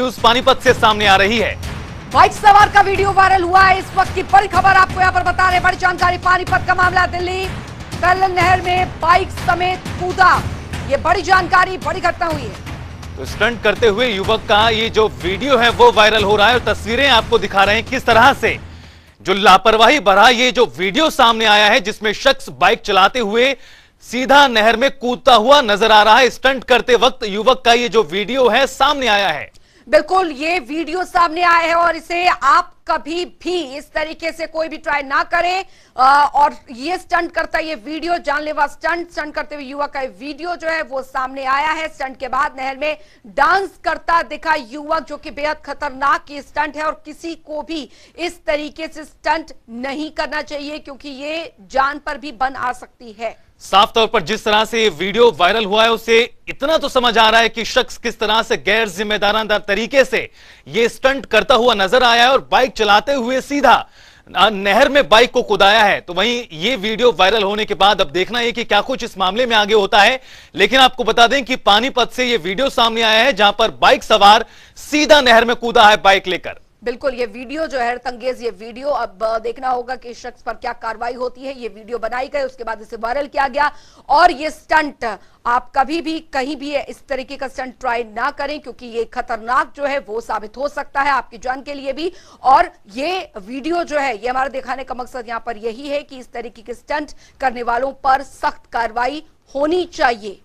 news Panipat से सामने आ रही है बाइक सवार का वीडियो वायरल हुआ है इस वक्त की बड़ी खबर आपको यहाँ पर बता रहे बड़ी जानकारी पानीपत का मामला दिल्ली कल नहर में बाइक समेत कूदा ये बड़ी जानकारी बड़ी घटना हुई है तो स्टंट करते हुए युवक का ये जो वीडियो है वो वायरल हो रहा है और तस्वीरें आपको दिखा रहे हैं किस तरह से जो लापरवाही बढ़ा ये जो वीडियो सामने आया है जिसमें शख्स बाइक चलाते हुए सीधा नहर में कूदता हुआ नजर आ रहा है स्टंट करते वक्त युवक का ये जो वीडियो है सामने आया है बिल्कुल ये वीडियो सामने आया है और इसे आप कभी भी इस तरीके से कोई भी ट्राई ना करें आ, और ये स्टंट करता ये वीडियो जानलेवा स्टंट स्टंट करते हुए युवक का वीडियो जो है वो सामने आया है स्टंट के बाद नहर में डांस करता दिखा युवक जो कि बेहद खतरनाक ये स्टंट है और किसी को भी इस तरीके से स्टंट नहीं करना चाहिए क्योंकि ये जान पर भी बन आ सकती है साफ तौर पर जिस तरह से वीडियो वायरल हुआ है उसे इतना तो समझ आ रहा है कि शख्स किस तरह से गैर जिम्मेदाराना तरीके से ये स्टंट करता हुआ नजर आया है और बाइक चलाते हुए सीधा नहर में बाइक को कुदाया है तो वहीं ये वीडियो वायरल होने के बाद अब देखना है कि क्या कुछ इस मामले में आगे होता है लेकिन आपको बता दें कि पानीपत से यह वीडियो सामने आया है जहां पर बाइक सवार सीधा नहर में कूदा है बाइक लेकर बिल्कुल ये वीडियो जो है तंगेज ये वीडियो अब देखना होगा कि शख्स पर क्या कार्रवाई होती है ये वीडियो बनाई गई उसके बाद इसे वायरल किया गया और ये स्टंट आप कभी भी कहीं भी इस तरीके का स्टंट ट्राई ना करें क्योंकि ये खतरनाक जो है वो साबित हो सकता है आपकी जान के लिए भी और ये वीडियो जो है ये हमारा दिखाने का मकसद यहाँ पर यही है कि इस तरीके के स्टंट करने वालों पर सख्त कार्रवाई होनी चाहिए